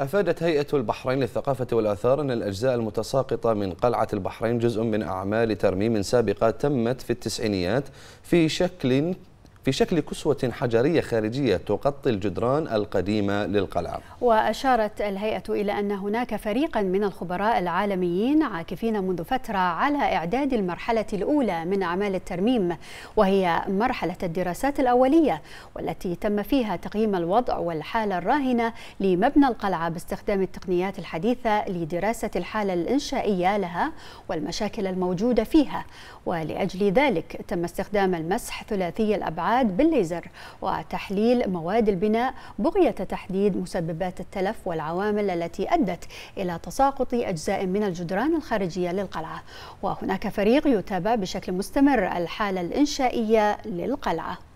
أفادت هيئة البحرين للثقافة والآثار أن الأجزاء المتساقطة من قلعة البحرين جزء من أعمال ترميم سابقة تمت في التسعينيات في شكل في شكل كسوة حجرية خارجية تغطي الجدران القديمة للقلعة وأشارت الهيئة إلى أن هناك فريقا من الخبراء العالميين عاكفين منذ فترة على إعداد المرحلة الأولى من أعمال الترميم وهي مرحلة الدراسات الأولية والتي تم فيها تقييم الوضع والحالة الراهنة لمبنى القلعة باستخدام التقنيات الحديثة لدراسة الحالة الإنشائية لها والمشاكل الموجودة فيها ولأجل ذلك تم استخدام المسح ثلاثي الأبعاد الابعاد بالليزر وتحليل مواد البناء بغيه تحديد مسببات التلف والعوامل التي ادت الى تساقط اجزاء من الجدران الخارجيه للقلعه وهناك فريق يتابع بشكل مستمر الحاله الانشائيه للقلعه